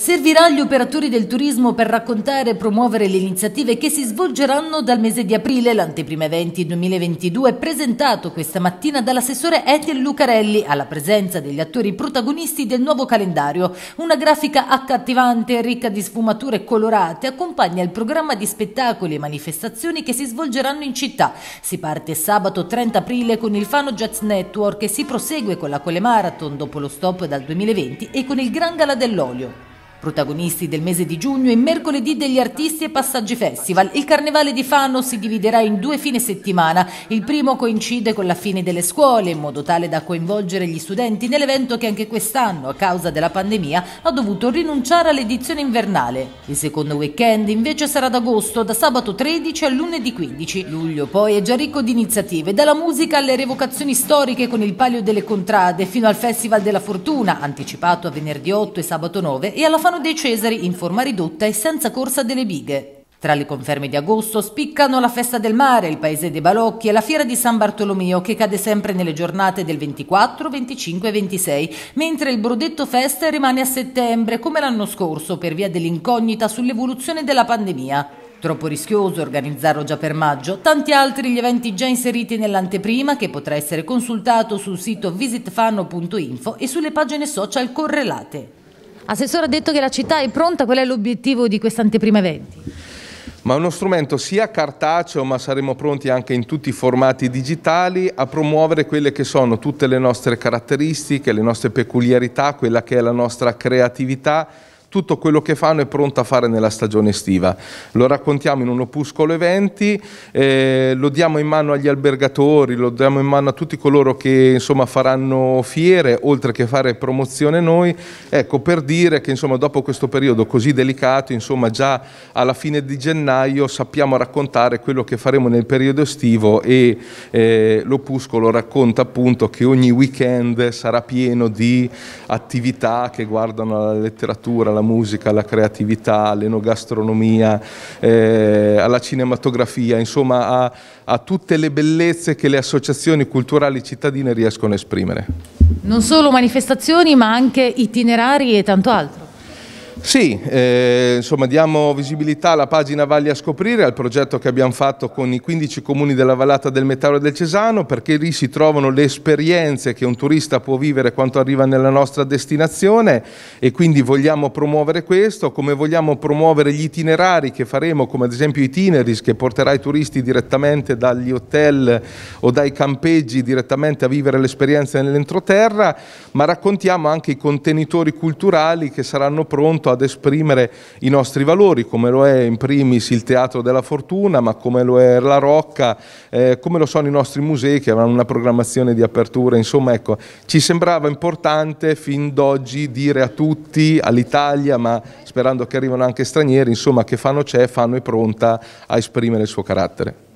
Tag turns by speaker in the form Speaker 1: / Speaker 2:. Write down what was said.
Speaker 1: servirà agli operatori del turismo per raccontare e promuovere le iniziative che si svolgeranno dal mese di aprile. L'anteprima eventi 2022 è presentato questa mattina dall'assessore Ethel Lucarelli alla presenza degli attori protagonisti del nuovo calendario. Una grafica accattivante, ricca di sfumature colorate, accompagna il programma di spettacoli e manifestazioni che si svolgeranno in città. Si parte sabato 30 aprile con il Fano Jazz Network e si prosegue con la Cole Marathon dopo lo stop dal 2020 e con il Gran Gala dell'Olio. Protagonisti del mese di giugno e mercoledì degli artisti e passaggi festival, il Carnevale di Fano si dividerà in due fine settimana. Il primo coincide con la fine delle scuole, in modo tale da coinvolgere gli studenti nell'evento che anche quest'anno, a causa della pandemia, ha dovuto rinunciare all'edizione invernale. Il secondo weekend invece sarà ad agosto, da sabato 13 a lunedì 15. Luglio poi è già ricco di iniziative, dalla musica alle revocazioni storiche con il Palio delle Contrade, fino al Festival della Fortuna, anticipato a venerdì 8 e sabato 9, e alla Stefano De Cesari in forma ridotta e senza corsa delle bighe. Tra le conferme di agosto spiccano la festa del mare, il paese dei balocchi e la fiera di San Bartolomeo che cade sempre nelle giornate del 24, 25 e 26, mentre il Brodetto Fest rimane a settembre come l'anno scorso per via dell'incognita sull'evoluzione della pandemia. Troppo rischioso organizzarlo già per maggio, tanti altri gli eventi già inseriti nell'anteprima che potrà essere consultato sul sito visitfano.info e sulle pagine social correlate. Assessore ha detto che la città è pronta, qual è l'obiettivo di quest'anteprima eventi?
Speaker 2: Ma uno strumento sia cartaceo, ma saremo pronti anche in tutti i formati digitali a promuovere quelle che sono tutte le nostre caratteristiche, le nostre peculiarità, quella che è la nostra creatività tutto quello che fanno è pronto a fare nella stagione estiva. Lo raccontiamo in un opuscolo eventi, eh, lo diamo in mano agli albergatori, lo diamo in mano a tutti coloro che insomma, faranno fiere, oltre che fare promozione noi, ecco, per dire che insomma, dopo questo periodo così delicato, insomma, già alla fine di gennaio sappiamo raccontare quello che faremo nel periodo estivo e eh, l'opuscolo racconta appunto che ogni weekend sarà pieno di attività che guardano la letteratura, alla musica, alla creatività, all'enogastronomia, eh, alla cinematografia, insomma a, a tutte le bellezze che le associazioni culturali cittadine riescono a esprimere.
Speaker 1: Non solo manifestazioni ma anche itinerari e tanto altro.
Speaker 2: Sì, eh, insomma diamo visibilità alla pagina Valli a Scoprire, al progetto che abbiamo fatto con i 15 comuni della Vallata del Metauro e del Cesano, perché lì si trovano le esperienze che un turista può vivere quando arriva nella nostra destinazione e quindi vogliamo promuovere questo, come vogliamo promuovere gli itinerari che faremo, come ad esempio Itineris, che porterà i turisti direttamente dagli hotel o dai campeggi direttamente a vivere l'esperienza nell'entroterra, ma raccontiamo anche i contenitori culturali che saranno pronti appunto ad esprimere i nostri valori, come lo è in primis il Teatro della Fortuna, ma come lo è la Rocca, eh, come lo sono i nostri musei che avranno una programmazione di apertura, insomma ecco, ci sembrava importante fin d'oggi dire a tutti, all'Italia, ma sperando che arrivano anche stranieri, insomma che fanno c'è, fanno è pronta a esprimere il suo carattere.